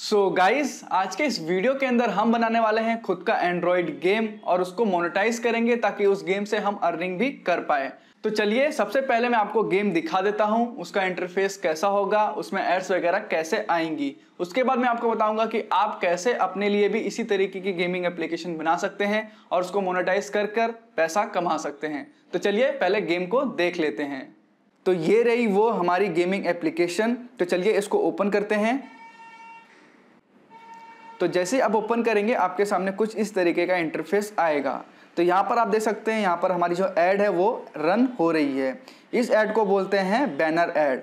सो so guys आज के इस वीडियो के अंदर हम बनाने वाले हैं खुद का एंड्रॉयड गेम और उसको मोनेटाइज करेंगे ताकि उस गेम से हम अर्निंग भी कर पाए तो चलिए सबसे पहले मैं आपको गेम दिखा देता हूं उसका इंटरफेस कैसा होगा उसमें एड्स वगैरह कैसे आएंगी उसके बाद मैं आपको बताऊंगा कि आप कैसे अपने लिए भी इसी तरीके की गेमिंग एप्लीकेशन बना सकते हैं और उसको मोनेटाइज कर कर पैसा कमा सकते हैं तो चलिए पहले गेम को देख लेते हैं तो ये रही वो हमारी गेमिंग एप्लीकेशन तो चलिए इसको ओपन करते हैं तो जैसे आप ओपन करेंगे आपके सामने कुछ इस तरीके का इंटरफेस आएगा तो यहाँ पर आप देख सकते हैं यहाँ पर हमारी जो ऐड है वो रन हो रही है इस ऐड को बोलते हैं बैनर ऐड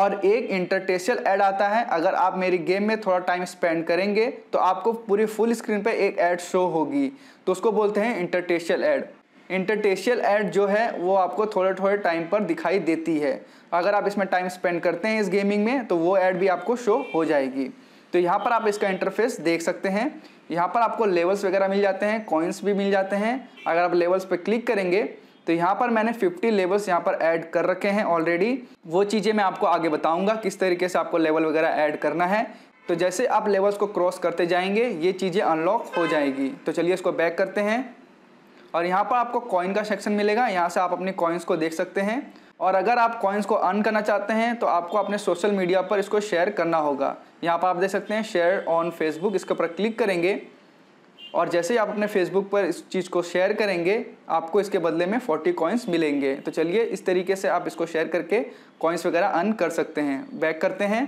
और एक इंटरटेशियल ऐड आता है अगर आप मेरी गेम में थोड़ा टाइम स्पेंड करेंगे तो आपको पूरी फुल स्क्रीन पर एक ऐड शो होगी तो उसको बोलते हैं इंटरटेशियल ऐड इंटरटेशियल ऐड जो है वो आपको थोड़े थोड़े टाइम पर दिखाई देती है अगर आप इसमें टाइम स्पेंड करते हैं इस गेमिंग में तो वो ऐड भी आपको शो हो जाएगी तो यहाँ पर आप इसका इंटरफेस देख सकते हैं यहाँ पर आपको लेवल्स वगैरह मिल जाते हैं कॉइन्स भी मिल जाते हैं अगर आप लेवल्स पर क्लिक करेंगे तो यहाँ पर मैंने 50 लेवल्स यहाँ पर ऐड कर रखे हैं ऑलरेडी वो चीज़ें मैं आपको आगे बताऊंगा किस तरीके से आपको लेवल वगैरह ऐड करना है तो जैसे आप लेवल्स को क्रॉस करते जाएंगे ये चीज़ें अनलॉक हो जाएगी तो चलिए इसको बैक करते हैं और यहाँ पर आपको कॉइन का सेक्शन मिलेगा यहाँ से आप अपने कॉइन्स को देख सकते हैं और अगर आप कॉइन्स को अर्न करना चाहते हैं तो आपको अपने सोशल मीडिया पर इसको शेयर करना होगा यहाँ पर आप देख सकते हैं शेयर ऑन फेसबुक इसके ऊपर क्लिक करेंगे और जैसे ही आप अपने फेसबुक पर इस चीज़ को शेयर करेंगे आपको इसके बदले में 40 कॉइन्स मिलेंगे तो चलिए इस तरीके से आप इसको शेयर करके कॉइन्स वगैरह अर्न कर सकते हैं बैक करते हैं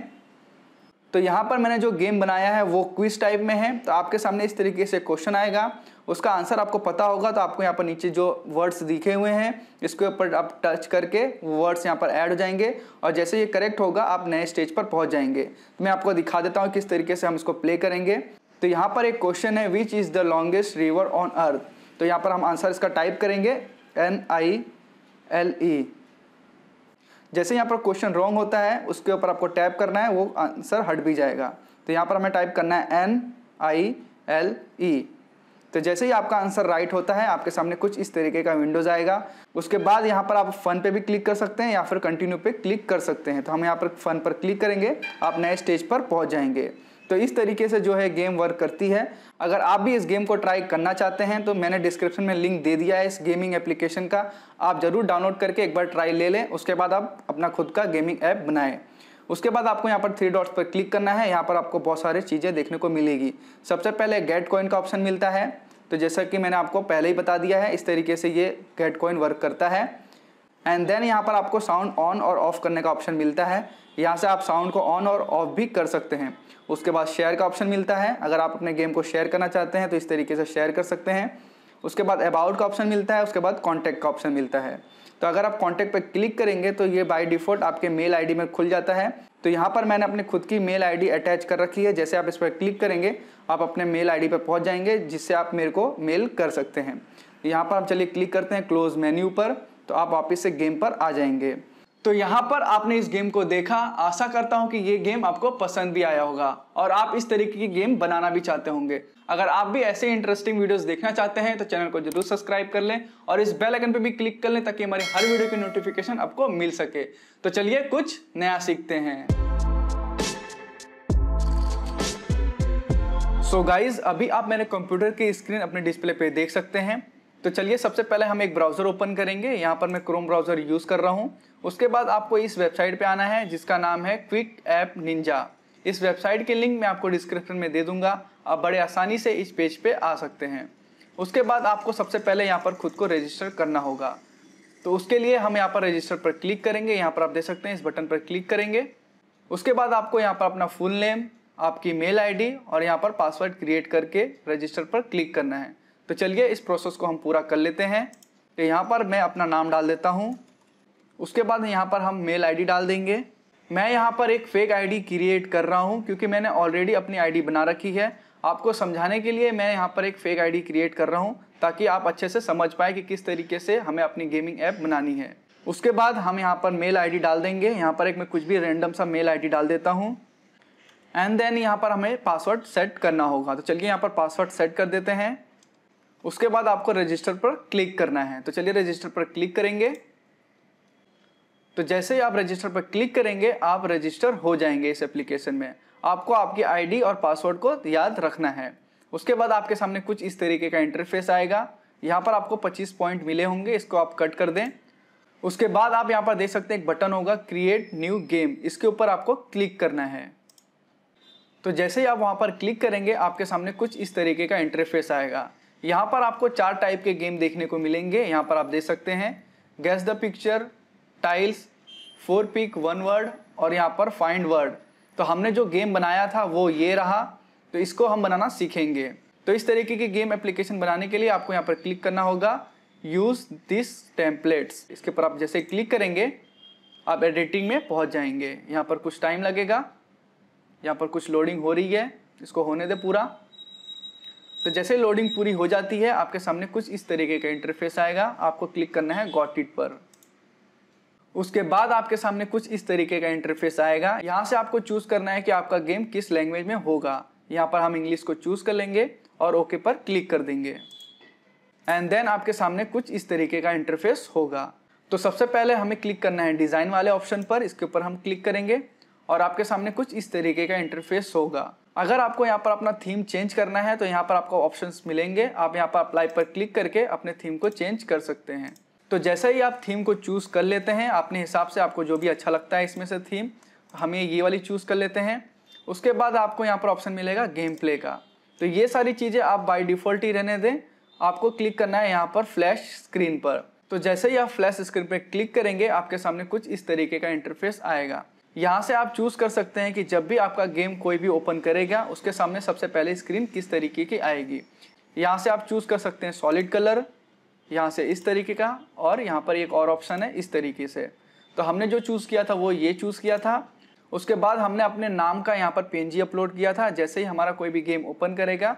तो यहाँ पर मैंने जो गेम बनाया है वो क्विज टाइप में है तो आपके सामने इस तरीके से क्वेश्चन आएगा उसका आंसर आपको पता होगा तो आपको यहाँ पर नीचे जो वर्ड्स दिखे हुए हैं इसके ऊपर आप टच करके वर्ड्स यहाँ पर ऐड हो जाएंगे और जैसे ये करेक्ट होगा आप नए स्टेज पर पहुँच जाएंगे तो मैं आपको दिखा देता हूँ किस तरीके से हम इसको प्ले करेंगे तो यहाँ पर एक क्वेश्चन है which is the longest river on earth तो यहाँ पर हम आंसर इसका टाइप करेंगे एन आई एल ई जैसे यहाँ पर क्वेश्चन रॉन्ग होता है उसके ऊपर आपको टाइप करना है वो आंसर हट भी जाएगा तो यहाँ पर हमें टाइप करना है एन आई एल ई तो जैसे ही आपका आंसर राइट होता है आपके सामने कुछ इस तरीके का विंडोज आएगा उसके बाद यहाँ पर आप फन पे भी क्लिक कर सकते हैं या फिर कंटिन्यू पे क्लिक कर सकते हैं तो हम यहाँ पर फन पर क्लिक करेंगे आप नए स्टेज पर पहुँच जाएंगे तो इस तरीके से जो है गेम वर्क करती है अगर आप भी इस गेम को ट्राई करना चाहते हैं तो मैंने डिस्क्रिप्शन में लिंक दे दिया है इस गेमिंग एप्लीकेशन का आप ज़रूर डाउनलोड करके एक बार ट्राई ले लें उसके बाद आप अपना खुद का गेमिंग ऐप बनाएं उसके बाद आपको यहाँ पर थ्री डॉट्स पर क्लिक करना है यहाँ पर आपको बहुत सारी चीज़ें देखने को मिलेगी सबसे पहले गेट कॉइन का ऑप्शन मिलता है तो जैसा कि मैंने आपको पहले ही बता दिया है इस तरीके से ये गेट कॉइन वर्क करता है एंड देन यहाँ पर आपको साउंड ऑन और ऑफ करने का ऑप्शन मिलता है यहाँ से आप साउंड को ऑन और ऑफ भी कर सकते हैं उसके बाद शेयर का ऑप्शन मिलता है अगर आप अपने गेम को शेयर करना चाहते हैं तो इस तरीके से शेयर कर सकते हैं उसके बाद अबाउट का ऑप्शन मिलता है उसके बाद कॉन्टैक्ट का ऑप्शन मिलता है तो अगर आप कॉन्टैक्ट पर क्लिक करेंगे तो ये बाई डिफ़ॉल्ट आपके मेल आई में खुल जाता है तो यहाँ पर मैंने अपने खुद की मेल आईडी अटैच कर रखी है जैसे आप इस पर क्लिक करेंगे आप अपने मेल आईडी पर पहुँच जाएंगे जिससे आप मेरे को मेल कर सकते हैं यहाँ पर हम चलिए क्लिक करते हैं क्लोज मेन्यू पर तो आप वापस से गेम पर आ जाएंगे तो यहाँ पर आपने इस गेम को देखा आशा करता हूँ कि ये गेम आपको पसंद भी आया होगा और आप इस तरीके की गेम बनाना भी चाहते होंगे अगर आप भी ऐसे इंटरेस्टिंग वीडियोस देखना चाहते हैं तो चैनल को जरूर सब्सक्राइब कर लें और इस बेल आइकन पर भी क्लिक कर लें ताकि हमारी हर वीडियो की नोटिफिकेशन आपको मिल सके तो चलिए कुछ नया सीखते हैं सो so गाइज अभी आप मेरे कंप्यूटर की स्क्रीन अपने डिस्प्ले पे देख सकते हैं तो चलिए सबसे पहले हम एक ब्राउज़र ओपन करेंगे यहाँ पर मैं क्रोम ब्राउज़र यूज़ कर रहा हूँ उसके बाद आपको इस वेबसाइट पे आना है जिसका नाम है क्विक ऐप निंजा इस वेबसाइट के लिंक मैं आपको डिस्क्रिप्शन में दे दूंगा आप बड़े आसानी से इस पेज पे आ सकते हैं उसके बाद आपको सबसे पहले यहाँ पर खुद को रजिस्टर करना होगा तो उसके लिए हम यहाँ पर रजिस्टर पर क्लिक करेंगे यहाँ पर आप देख सकते हैं इस बटन पर क्लिक करेंगे उसके बाद आपको यहाँ पर अपना फुल नेम आपकी मेल आई और यहाँ पर पासवर्ड क्रिएट करके रजिस्टर पर क्लिक करना है तो चलिए इस प्रोसेस को हम पूरा कर लेते हैं तो यहाँ पर मैं अपना नाम डाल देता हूँ उसके बाद यहाँ पर हम मेल आईडी डाल देंगे मैं यहाँ पर एक फेक आईडी क्रिएट कर रहा हूँ क्योंकि मैंने ऑलरेडी अपनी आईडी बना रखी है आपको समझाने के लिए मैं यहाँ पर एक फेक आईडी क्रिएट कर रहा हूँ ताकि आप अच्छे से समझ पाए कि किस तरीके से हमें अपनी गेमिंग ऐप बनानी है उसके बाद हम यहाँ पर मेल आईडी डाल देंगे यहाँ पर एक मैं कुछ भी रेंडम सा मेल आईडी डाल देता हूँ एंड देन यहाँ पर हमें पासवर्ड सेट करना होगा तो चलिए यहाँ पर पासवर्ड सेट कर देते हैं उसके बाद आपको रजिस्टर पर क्लिक करना है तो चलिए रजिस्टर पर क्लिक करेंगे तो जैसे ही आप रजिस्टर पर क्लिक करेंगे आप रजिस्टर हो जाएंगे इस एप्लीकेशन में आपको आपकी आईडी और पासवर्ड को याद रखना है उसके बाद आपके सामने कुछ इस तरीके का इंटरफेस आएगा यहाँ पर आपको 25 पॉइंट मिले होंगे इसको आप कट कर दें उसके बाद आप यहाँ पर देख सकते हैं एक बटन होगा क्रिएट न्यू गेम इसके ऊपर आपको क्लिक करना है तो जैसे ही आप वहाँ पर क्लिक करेंगे आपके सामने कुछ इस तरीके का इंटरफेस आएगा यहाँ पर आपको चार टाइप के गेम देखने को मिलेंगे यहाँ पर आप देख सकते हैं guess the picture tiles four pic one word और यहाँ पर फाइंड वर्ड तो हमने जो गेम बनाया था वो ये रहा तो इसको हम बनाना सीखेंगे तो इस तरीके की गेम एप्लीकेशन बनाने के लिए आपको यहाँ पर क्लिक करना होगा यूज़ दिस टेम्पलेट्स इसके ऊपर आप जैसे क्लिक करेंगे आप एडिटिंग में पहुँच जाएंगे यहाँ पर कुछ टाइम लगेगा यहाँ पर कुछ लोडिंग हो रही है इसको होने दे पूरा तो जैसे लोडिंग पूरी हो जाती है आपके सामने कुछ इस तरीके का इंटरफेस आएगा आपको क्लिक करना है गॉट इट पर उसके बाद आपके सामने कुछ इस तरीके का इंटरफेस आएगा यहाँ से आपको चूज करना है कि आपका गेम किस लैंग्वेज में होगा यहाँ पर हम इंग्लिश को चूज कर लेंगे और ओके पर क्लिक कर देंगे एंड देन आपके सामने कुछ इस तरीके का इंटरफेस होगा तो सबसे पहले हमें क्लिक करना है डिज़ाइन वाले ऑप्शन पर इसके ऊपर हम क्लिक करेंगे और आपके सामने कुछ इस तरीके का इंटरफेस होगा अगर आपको यहाँ पर अपना थीम चेंज करना है तो यहाँ पर आपको ऑप्शंस मिलेंगे आप यहाँ पर अप्लाई पर क्लिक करके अपने थीम को चेंज कर सकते हैं तो जैसे ही आप थीम को चूज़ कर लेते हैं अपने हिसाब से आपको जो भी अच्छा लगता है इसमें से थीम हमें ये वाली चूज़ कर लेते हैं उसके बाद आपको यहाँ पर ऑप्शन मिलेगा गेम प्ले का तो ये सारी चीज़ें आप बाई डिफ़ॉल्ट ही रहने दें आपको क्लिक करना है यहाँ पर फ्लैश स्क्रीन पर तो जैसे ही आप फ्लैश स्क्रीन पर क्लिक करेंगे आपके सामने कुछ इस तरीके का इंटरफेस आएगा यहाँ से आप चूज़ कर सकते हैं कि जब भी आपका गेम कोई भी ओपन करेगा उसके सामने सबसे पहले स्क्रीन किस तरीके की आएगी यहाँ से आप चूज़ कर सकते हैं सॉलिड कलर यहाँ से इस तरीके का और यहाँ पर एक और ऑप्शन है इस तरीके से तो हमने जो चूज़ किया था वो ये चूज़ किया था उसके बाद हमने अपने नाम का यहाँ पर पेंजी अपलोड किया था जैसे ही हमारा कोई भी गेम ओपन करेगा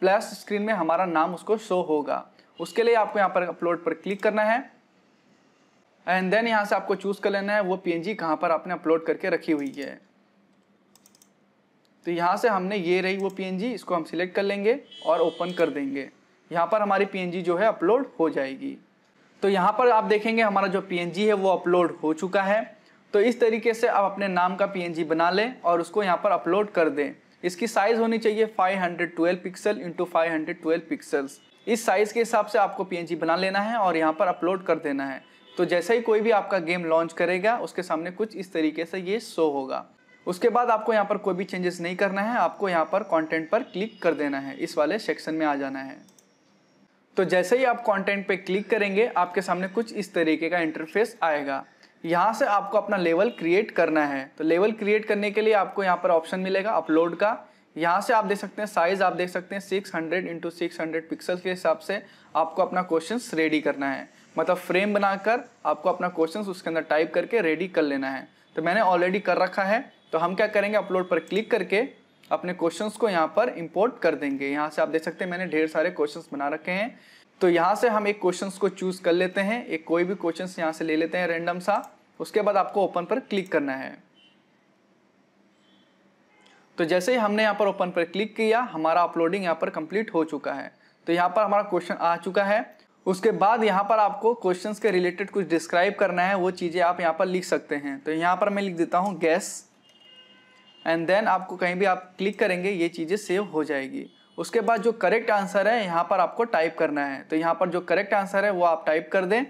प्लस स्क्रीन में हमारा नाम उसको शो होगा उसके लिए आपको यहाँ पर अपलोड पर क्लिक करना है एंड देन यहाँ से आपको चूज़ कर लेना है वो पी एन कहाँ पर आपने अपलोड करके रखी हुई है तो यहाँ से हमने ये रही वो पी इसको हम सिलेक्ट कर लेंगे और ओपन कर देंगे यहाँ पर हमारी पी जो है अपलोड हो जाएगी तो यहाँ पर आप देखेंगे हमारा जो पी है वो अपलोड हो चुका है तो इस तरीके से आप अपने नाम का पी बना लें और उसको यहाँ पर अपलोड कर दें इसकी साइज़ होनी चाहिए 512 पिक्सल इंटू 512 पिक्सल्स इस साइज़ के हिसाब से आपको पी बना लेना है और यहाँ पर अपलोड कर देना है तो जैसे ही कोई भी आपका गेम लॉन्च करेगा उसके सामने कुछ इस तरीके से ये शो होगा उसके बाद आपको यहाँ पर कोई भी चेंजेस नहीं करना है आपको यहाँ पर कंटेंट पर क्लिक कर देना है इस वाले सेक्शन में आ जाना है तो जैसे ही आप कंटेंट पे क्लिक करेंगे आपके सामने कुछ इस तरीके का इंटरफेस आएगा यहाँ से आपको अपना लेवल क्रिएट करना है तो लेवल क्रिएट करने के लिए आपको यहाँ पर ऑप्शन मिलेगा अपलोड का यहाँ से आप देख सकते हैं साइज आप देख सकते हैं 600 हंड्रेड इंटू सिक्स पिक्सल के हिसाब से आपको अपना क्वेश्चन रेडी करना है मतलब फ्रेम बनाकर आपको अपना क्वेश्चन उसके अंदर टाइप करके रेडी कर लेना है तो मैंने ऑलरेडी कर रखा है तो हम क्या करेंगे अपलोड पर क्लिक करके अपने क्वेश्चंस को यहाँ पर इंपोर्ट कर देंगे यहाँ से आप देख सकते हैं मैंने ढेर सारे क्वेश्चंस बना रखे हैं तो यहाँ से हम एक क्वेश्चंस को चूज कर लेते हैं एक कोई भी क्वेश्चन यहाँ से ले लेते हैं रेंडम सा उसके बाद आपको ओपन पर क्लिक करना है तो जैसे ही हमने यहाँ पर ओपन पर क्लिक किया हमारा अपलोडिंग यहाँ पर कंप्लीट हो चुका है तो यहाँ पर हमारा क्वेश्चन आ चुका है उसके बाद यहाँ पर आपको क्वेश्चंस के रिलेटेड कुछ डिस्क्राइब करना है वो चीज़ें आप यहाँ पर लिख सकते हैं तो यहाँ पर मैं लिख देता हूँ गैस एंड देन आपको कहीं भी आप क्लिक करेंगे ये चीज़ें सेव हो जाएगी उसके बाद जो करेक्ट आंसर है यहाँ पर आपको टाइप करना है तो यहाँ पर जो करेक्ट आंसर है वो आप टाइप कर दें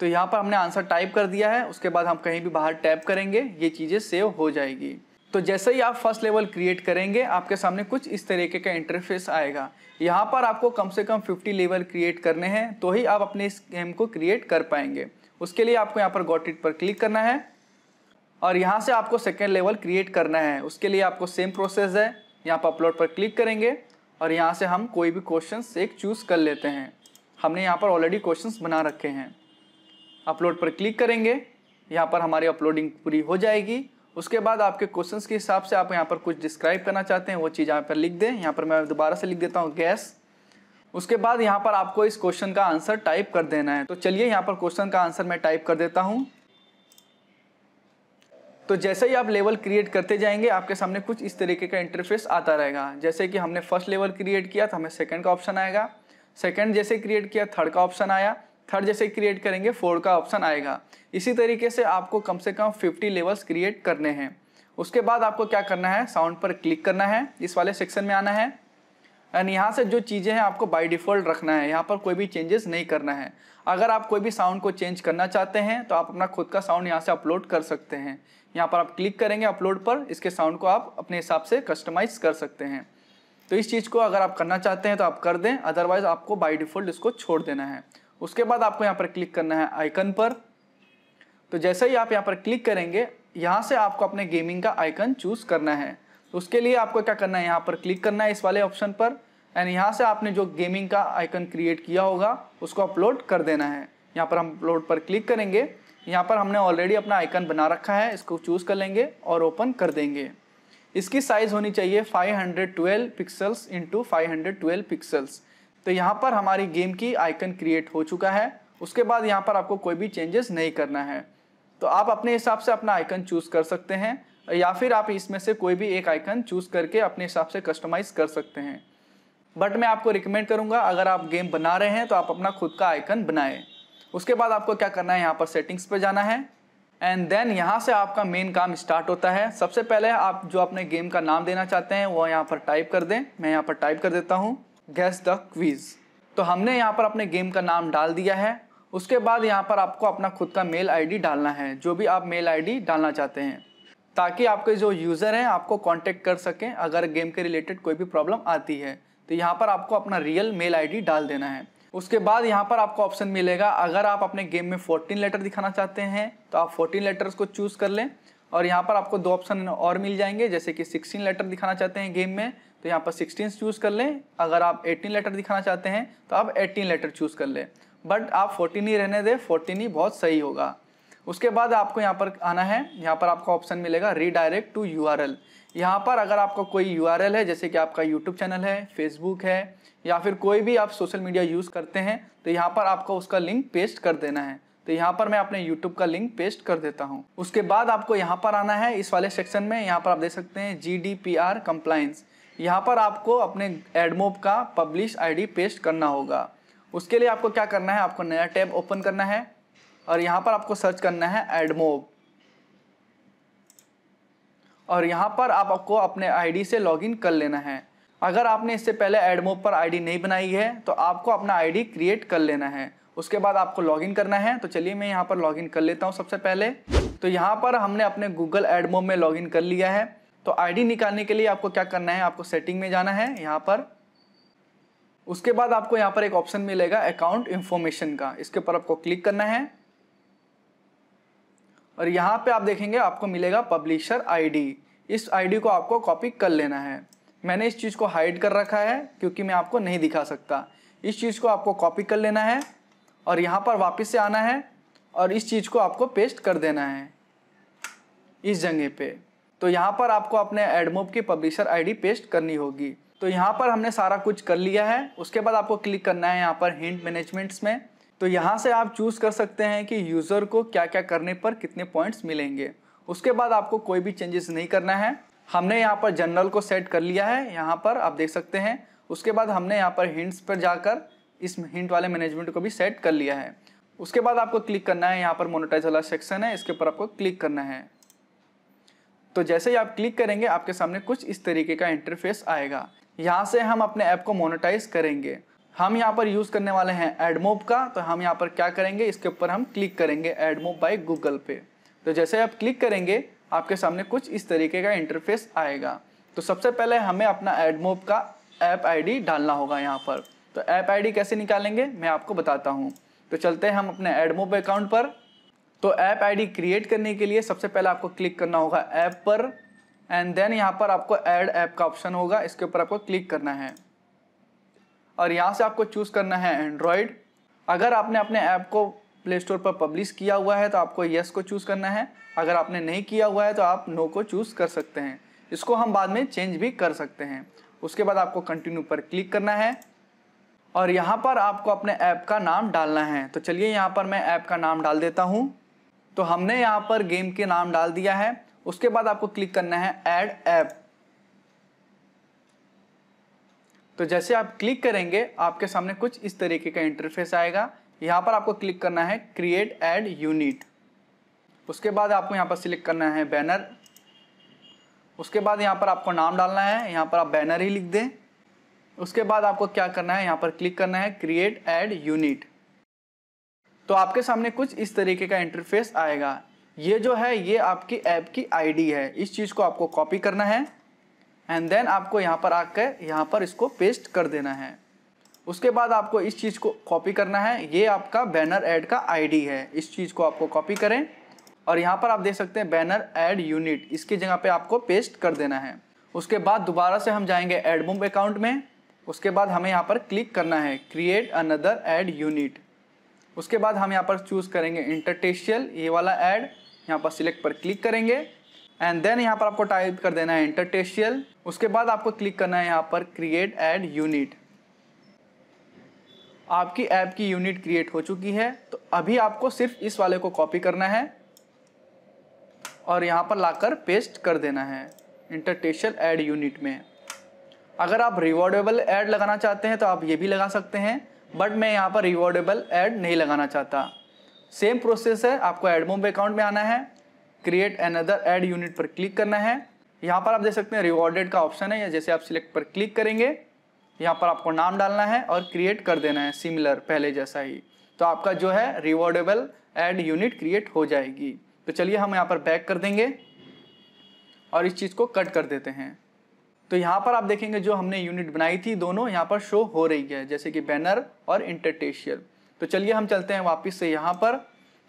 तो यहाँ पर हमने आंसर टाइप कर दिया है उसके बाद हम कहीं भी बाहर टैप करेंगे ये चीज़ें सेव हो जाएगी तो जैसे ही आप फर्स्ट लेवल क्रिएट करेंगे आपके सामने कुछ इस तरीके का इंटरफेस आएगा यहाँ पर आपको कम से कम 50 लेवल क्रिएट करने हैं तो ही आप अपने इस गेम को क्रिएट कर पाएंगे उसके लिए आपको यहाँ पर गॉटिट पर क्लिक करना है और यहाँ से आपको सेकेंड लेवल क्रिएट करना है उसके लिए आपको सेम प्रोसेस है यहाँ पर अपलोड पर क्लिक करेंगे और यहाँ से हम कोई भी क्वेश्चन एक चूज़ कर लेते हैं हमने यहाँ पर ऑलरेडी क्वेश्चन बना रखे हैं अपलोड पर क्लिक करेंगे यहाँ पर हमारी अपलोडिंग पूरी हो जाएगी उसके बाद आपके क्वेश्चंस के हिसाब से आप यहाँ पर कुछ डिस्क्राइब करना चाहते हैं वो चीज़ यहाँ पर लिख दें यहाँ पर मैं दोबारा से लिख देता हूँ गैस उसके बाद यहाँ पर आपको इस क्वेश्चन का आंसर टाइप कर देना है तो चलिए यहाँ पर क्वेश्चन का आंसर मैं टाइप कर देता हूँ तो जैसे ही आप लेवल क्रिएट करते जाएंगे आपके सामने कुछ इस तरीके का इंटरफेस आता रहेगा जैसे कि हमने फर्स्ट लेवल क्रिएट किया तो हमें सेकंड का ऑप्शन आएगा सेकंड जैसे क्रिएट किया थर्ड का ऑप्शन आया थर्ड जैसे क्रिएट करेंगे फोर्थ का ऑप्शन आएगा इसी तरीके से आपको कम से कम फिफ्टी लेवल्स क्रिएट करने हैं उसके बाद आपको क्या करना है साउंड पर क्लिक करना है इस वाले सेक्शन में आना है एंड यहाँ से जो चीज़ें हैं आपको बाय डिफ़ॉल्ट रखना है यहाँ पर कोई भी चेंजेस नहीं करना है अगर आप कोई भी साउंड को चेंज करना चाहते हैं तो आप अपना खुद का साउंड यहाँ से अपलोड कर सकते हैं यहाँ पर आप क्लिक करेंगे अपलोड पर इसके साउंड को आप अपने हिसाब से कस्टमाइज़ कर सकते हैं तो इस चीज़ को अगर आप करना चाहते हैं तो आप कर दें अदरवाइज़ आपको बाई डिफ़ॉल्ट इसको छोड़ देना है उसके बाद आपको यहाँ पर क्लिक करना है आइकन पर तो जैसे ही आप यहाँ पर क्लिक करेंगे यहाँ से आपको अपने गेमिंग का आइकन चूज़ करना है उसके लिए आपको क्या करना है यहाँ पर क्लिक करना है इस वाले ऑप्शन पर एंड यहाँ से आपने जो गेमिंग का आइकन क्रिएट किया होगा उसको अपलोड कर देना है यहाँ पर हम अपलोड पर क्लिक करेंगे यहाँ पर हमने ऑलरेडी अपना आइकन बना रखा है इसको चूज़ कर लेंगे और ओपन कर देंगे इसकी साइज़ होनी चाहिए 512 पिक्सल्स इंटू ट्वेल्व पिक्सल्स तो यहाँ पर हमारी गेम की आइकन क्रिएट हो चुका है उसके बाद यहाँ पर आपको कोई भी चेंजेस नहीं करना है तो आप अपने हिसाब से अपना आइकन चूज़ कर सकते हैं या फिर आप इसमें से कोई भी एक आइकन चूज करके अपने हिसाब से कस्टमाइज कर सकते हैं बट मैं आपको रिकमेंड करूंगा अगर आप गेम बना रहे हैं तो आप अपना खुद का आइकन बनाएं उसके बाद आपको क्या करना है यहाँ पर सेटिंग्स पे जाना है एंड देन यहाँ से आपका मेन काम स्टार्ट होता है सबसे पहले आप जो अपने गेम का नाम देना चाहते हैं वो यहाँ पर टाइप कर दें मैं यहाँ पर टाइप कर देता हूँ गैस द क्वीज़ तो हमने यहाँ पर अपने गेम का नाम डाल दिया है उसके बाद यहाँ पर आपको अपना खुद का मेल आईडी डालना है जो भी आप मेल आईडी डालना चाहते हैं ताकि आपके जो यूज़र हैं आपको कांटेक्ट कर सकें अगर गेम के रिलेटेड कोई भी प्रॉब्लम आती है तो यहाँ पर आपको अपना रियल मेल आईडी डाल देना है उसके बाद यहाँ पर आपको ऑप्शन मिलेगा अगर आप अपने गेम में 14 लेटर दिखाना चाहते हैं तो आप 14 लेटर्स को चूज़ कर लें और यहाँ पर आपको दो ऑप्शन और मिल जाएंगे जैसे कि 16 लेटर दिखाना चाहते हैं गेम में तो यहाँ पर 16 चूज़ कर लें अगर आप 18 लेटर दिखाना चाहते हैं तो आप 18 लेटर चूज़ कर लें बट आप फोर्टीन ही रहने दें फोर्टीन ही बहुत सही होगा उसके बाद आपको यहाँ पर आना है यहाँ पर आपको ऑप्शन मिलेगा redirect to U R L यहाँ पर अगर आपका कोई यू आर एल है जैसे कि आपका यूट्यूब चैनल है फेसबुक है या फिर कोई भी आप सोशल मीडिया यूज़ करते हैं तो यहाँ पर आपको उसका लिंक पेस्ट कर देना है तो यहाँ पर मैं अपने YouTube का लिंक पेस्ट कर देता हूँ उसके बाद आपको यहाँ पर आना है इस वाले सेक्शन में यहाँ पर आप देख सकते हैं G D P R compliance यहाँ पर आपको अपने एडमोब का पब्लिश आईडी पेस्ट करना होगा उसके लिए आपको क्या करना है आपको नया टैब ओपन करना है और यहाँ पर आपको सर्च करना है एडमोब और यहाँ पर आप आपको अपने आईडी से लॉगिन कर लेना है अगर आपने इससे पहले एडमोब पर आईडी नहीं बनाई है तो आपको अपना आईडी क्रिएट कर लेना है उसके बाद आपको लॉगिन करना है तो चलिए मैं यहाँ पर लॉगिन कर लेता हूँ सबसे पहले तो यहाँ पर हमने अपने गूगल एडमोब में लॉगिन कर लिया है तो आईडी निकालने के लिए आपको क्या करना है आपको सेटिंग में जाना है यहाँ पर उसके बाद आपको यहाँ पर एक ऑप्शन मिलेगा अकाउंट इन्फॉर्मेशन का इसके ऊपर आपको क्लिक करना है और यहाँ पे आप देखेंगे आपको मिलेगा पब्लिशर आईडी इस आईडी को आपको कॉपी कर लेना है मैंने इस चीज़ को हाइड कर रखा है क्योंकि मैं आपको नहीं दिखा सकता इस चीज़ को आपको कॉपी कर लेना है और यहाँ पर वापस से आना है और इस चीज़ को आपको पेस्ट कर देना है इस जगह पे तो यहाँ पर आपको अपने एडमोब की पब्लिशर आईडी पेस्ट करनी होगी तो यहाँ पर हमने सारा कुछ कर लिया है उसके बाद आपको क्लिक करना है यहाँ पर हिंट मैनेजमेंट्स में तो यहाँ से आप चूज़ कर सकते हैं कि यूज़र को क्या क्या करने पर कितने पॉइंट्स मिलेंगे उसके बाद आपको कोई भी चेंजेस नहीं करना है हमने यहाँ पर जनरल को सेट कर लिया है यहाँ पर आप देख सकते हैं उसके बाद हमने यहाँ पर हिंट्स पर जाकर इस हिंट वाले मैनेजमेंट को भी सेट कर लिया है उसके बाद आपको क्लिक करना है यहाँ पर मोनोटाइज वाला सेक्शन है इसके ऊपर आपको क्लिक करना है तो जैसे ही आप क्लिक करेंगे आपके सामने कुछ इस तरीके का इंटरफेस आएगा यहाँ से हम अपने ऐप को मोनोटाइज करेंगे हम यहाँ पर यूज़ करने वाले हैं एडमोब का तो हम यहाँ पर क्या करेंगे इसके ऊपर हम क्लिक करेंगे एडमोब बाई गूगल पे तो जैसे आप क्लिक करेंगे आपके सामने कुछ इस तरीके का इंटरफेस आएगा तो सबसे पहले हमें अपना एडमोब का ऐप आईडी डालना होगा यहाँ पर तो ऐप आईडी कैसे निकालेंगे मैं आपको बताता हूँ तो चलते हैं हम अपने एडमोब अकाउंट पर तो ऐप आईडी क्रिएट करने के लिए सबसे पहले आपको क्लिक करना होगा ऐप पर एंड देन यहाँ पर आपको ऐड ऐप का ऑप्शन होगा इसके ऊपर आपको क्लिक करना है और यहाँ से आपको चूज़ करना है एंड्रॉयड अगर आपने अपने ऐप को प्ले स्टोर पर पब्लिश किया हुआ है तो आपको यस को चूज़ करना है अगर आपने नहीं किया हुआ है तो आप नो को चूज़ कर सकते हैं इसको हम बाद में चेंज भी कर सकते हैं उसके बाद आपको कंटिन्यू पर क्लिक करना है और यहाँ पर आपको अपने ऐप का नाम डालना है तो चलिए यहाँ पर मैं ऐप का नाम डाल देता हूँ तो हमने यहाँ पर गेम के नाम डाल दिया है उसके बाद आपको क्लिक करना है ऐड ऐप तो जैसे आप क्लिक करेंगे आपके सामने कुछ इस तरीके का इंटरफेस आएगा यहाँ पर आपको क्लिक करना है क्रिएट एड यूनिट उसके बाद आपको यहाँ पर सिलेक्ट करना है बैनर उसके बाद यहाँ पर आपको नाम डालना है यहाँ पर आप बैनर ही लिख दें उसके बाद आपको क्या करना है यहाँ पर क्लिक करना है क्रिएट एड यूनिट तो आपके सामने कुछ इस तरीके का इंटरफेस आएगा ये जो है ये आपकी ऐप की आईडी है इस चीज़ को आपको कॉपी करना है एंड देन आपको यहाँ पर आकर यहाँ पर इसको पेस्ट कर देना है उसके बाद आपको इस चीज़ को कॉपी करना है ये आपका बैनर ऐड का आईडी है इस चीज़ को आपको कॉपी करें और यहाँ पर आप देख सकते हैं बैनर ऐड यूनिट इसकी जगह पे आपको पेस्ट कर देना है उसके बाद दोबारा से हम जाएंगे एडबुम अकाउंट में उसके बाद हमें यहाँ पर क्लिक करना है क्रिएट अनदर एड यूनिट उसके बाद हम यहाँ पर चूज़ करेंगे इंटरटेशियल ये वाला ऐड यहाँ पर सिलेक्ट पर क्लिक करेंगे एंड देन यहाँ पर आपको टाइप कर देना है इंटरटेशियल उसके बाद आपको क्लिक करना है यहाँ पर क्रिएट एड यूनिट आपकी ऐप की यूनिट क्रिएट हो चुकी है तो अभी आपको सिर्फ इस वाले को कॉपी करना है और यहाँ पर लाकर पेस्ट कर देना है इंटरटेशल एड यूनिट में अगर आप रिवॉर्डेबल एड लगाना चाहते हैं तो आप ये भी लगा सकते हैं बट मैं यहाँ पर रिवॉर्डेबल एड नहीं लगाना चाहता सेम प्रोसेस है आपको एडमोम अकाउंट में आना है क्रिएट अनदर एड यूनिट पर क्लिक करना है यहाँ पर आप देख सकते हैं रिवॉर्डेड का ऑप्शन है या जैसे आप सिलेक्ट पर क्लिक करेंगे यहाँ पर आपको नाम डालना है और क्रिएट कर देना है सिमिलर पहले जैसा ही तो आपका जो है रिवॉर्डेबल एड यूनिट क्रिएट हो जाएगी तो चलिए हम यहाँ पर बैक कर देंगे और इस चीज़ को कट कर देते हैं तो यहाँ पर आप देखेंगे जो हमने यूनिट बनाई थी दोनों यहाँ पर शो हो रही है जैसे कि बैनर और इंटरटेशियल तो चलिए हम चलते हैं वापस से यहाँ पर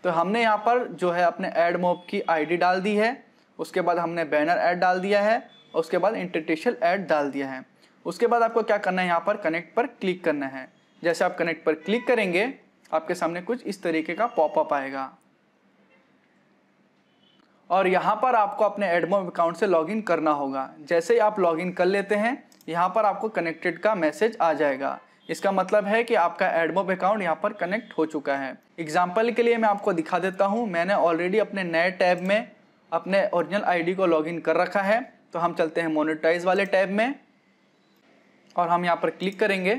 तो हमने यहाँ पर जो है अपने एड मोब की आईडी डाल दी है उसके बाद हमने बैनर ऐड डाल दिया है और उसके बाद इंटरटेशल ऐड डाल दिया है उसके बाद आपको क्या करना है यहाँ पर कनेक्ट पर क्लिक करना है जैसे आप कनेक्ट पर क्लिक करेंगे आपके सामने कुछ इस तरीके का पॉपअप आएगा और यहाँ पर आपको अपने एडमोब अकाउंट से लॉगिन करना होगा जैसे ही आप लॉगिन कर लेते हैं यहाँ पर आपको कनेक्टेड का मैसेज आ जाएगा इसका मतलब है कि आपका एडमोब अकाउंट यहाँ पर कनेक्ट हो चुका है एग्जाम्पल के लिए मैं आपको दिखा देता हूँ मैंने ऑलरेडी अपने नए टैब में अपने ओरिजिनल आईडी को लॉगिन कर रखा है तो हम चलते हैं मोनेटाइज वाले टैब में और हम यहाँ पर क्लिक करेंगे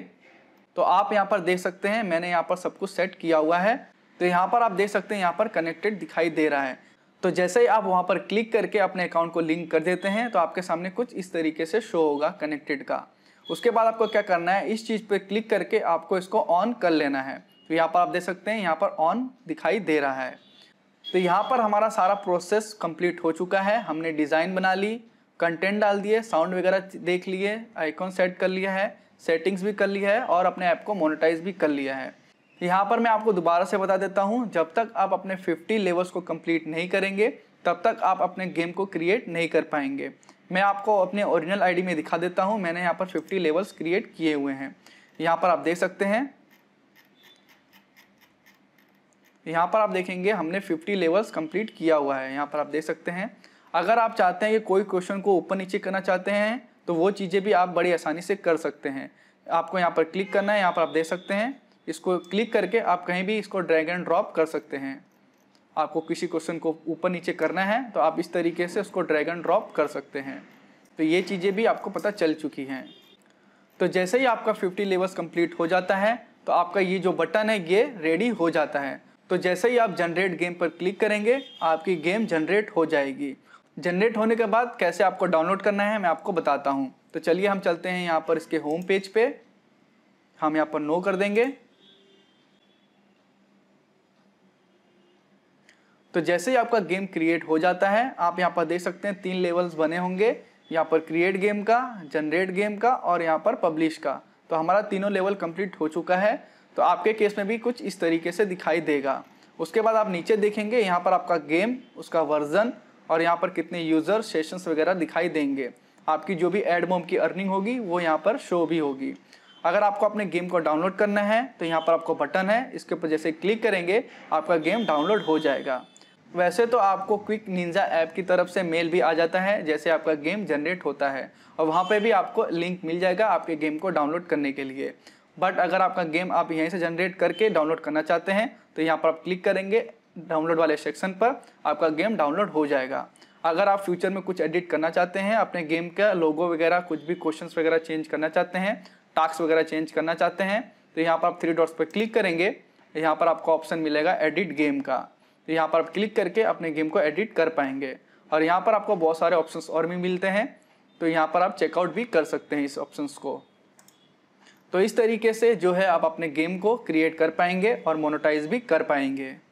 तो आप यहाँ पर देख सकते हैं मैंने यहाँ पर सब कुछ सेट किया हुआ है तो यहाँ पर आप देख सकते हैं यहाँ पर कनेक्टेड दिखाई दे रहा है तो जैसे ही आप वहाँ पर क्लिक करके अपने अकाउंट को लिंक कर देते हैं तो आपके सामने कुछ इस तरीके से शो होगा कनेक्टेड का उसके बाद आपको क्या करना है इस चीज़ पर क्लिक करके आपको इसको ऑन कर लेना है तो यहाँ पर आप देख सकते हैं यहाँ पर ऑन दिखाई दे रहा है तो यहाँ पर हमारा सारा प्रोसेस कंप्लीट हो चुका है हमने डिज़ाइन बना ली कंटेंट डाल दिए साउंड वगैरह देख लिए आइकॉन सेट कर लिया है सेटिंग्स भी कर लिया है और अपने ऐप को मोनेटाइज भी कर लिया है यहाँ पर मैं आपको दोबारा से बता देता हूँ जब तक आप अपने 50 लेवल्स को कंप्लीट नहीं करेंगे तब तक आप अपने गेम को क्रिएट नहीं कर पाएंगे मैं आपको अपने ओरिजिनल आईडी में दिखा देता हूँ मैंने यहाँ पर 50 लेवल्स क्रिएट किए हुए हैं यहाँ पर आप देख सकते हैं यहाँ पर आप देखेंगे हमने 50 लेवल्स कंप्लीट किया हुआ है यहाँ पर आप देख सकते हैं अगर आप चाहते हैं कि कोई क्वेश्चन को ऊपर नीचे करना चाहते हैं तो वो चीज़ें भी आप बड़ी आसानी से कर सकते हैं आपको यहाँ पर क्लिक करना है यहाँ पर आप देख सकते हैं इसको क्लिक करके आप कहीं भी इसको ड्रैग एंड ड्रॉप कर सकते हैं आपको किसी क्वेश्चन को ऊपर नीचे करना है तो आप इस तरीके से उसको ड्रैग एंड ड्रॉप कर सकते हैं तो ये चीज़ें भी आपको पता चल चुकी हैं तो जैसे ही आपका 50 लेवल्स कंप्लीट हो जाता है तो आपका ये जो बटन है ये रेडी हो जाता है तो जैसे ही आप जनरेट गेम पर क्लिक करेंगे आपकी गेम जनरेट हो जाएगी जनरेट होने के बाद कैसे आपको डाउनलोड करना है मैं आपको बताता हूँ तो चलिए हम चलते हैं यहाँ पर इसके होम पेज पे हम यहाँ पर नो कर देंगे तो जैसे ही आपका गेम क्रिएट हो जाता है आप यहाँ पर देख सकते हैं तीन लेवल्स बने होंगे यहाँ पर क्रिएट गेम का जनरेट गेम का और यहाँ पर पब्लिश का तो हमारा तीनों लेवल कंप्लीट हो चुका है तो आपके केस में भी कुछ इस तरीके से दिखाई देगा उसके बाद आप नीचे देखेंगे यहाँ पर आपका गेम उसका वर्जन और यहाँ पर कितने यूज़र सेशंस वगैरह दिखाई देंगे आपकी जो भी एडमोम की अर्निंग होगी वो यहाँ पर शो भी होगी अगर आपको अपने गेम को डाउनलोड करना है तो यहाँ पर आपको बटन है इसके ऊपर जैसे क्लिक करेंगे आपका गेम डाउनलोड हो जाएगा वैसे तो आपको क्विक निंजा ऐप की तरफ से मेल भी आ जाता है जैसे आपका गेम जनरेट होता है और वहाँ पे भी आपको लिंक मिल जाएगा आपके गेम को डाउनलोड करने के लिए बट अगर आपका गेम आप यहीं से जनरेट करके डाउनलोड करना चाहते हैं तो यहाँ पर आप क्लिक करेंगे डाउनलोड वाले सेक्शन पर आपका गेम डाउनलोड हो जाएगा अगर आप फ्यूचर में कुछ एडिट करना चाहते हैं अपने गेम का लोगो वगैरह कुछ भी क्वेश्चन वगैरह चेंज करना चाहते हैं टास्क वगैरह चेंज करना चाहते हैं तो यहाँ पर आप थ्री डॉट्स पर क्लिक करेंगे यहाँ पर आपको ऑप्शन मिलेगा एडिट गेम का तो यहाँ पर आप क्लिक करके अपने गेम को एडिट कर पाएंगे और यहाँ पर आपको बहुत सारे ऑप्शन और भी मिलते हैं तो यहाँ पर आप चेकआउट भी कर सकते हैं इस ऑप्शन को तो इस तरीके से जो है आप अपने गेम को क्रिएट कर पाएंगे और मोनोटाइज भी कर पाएंगे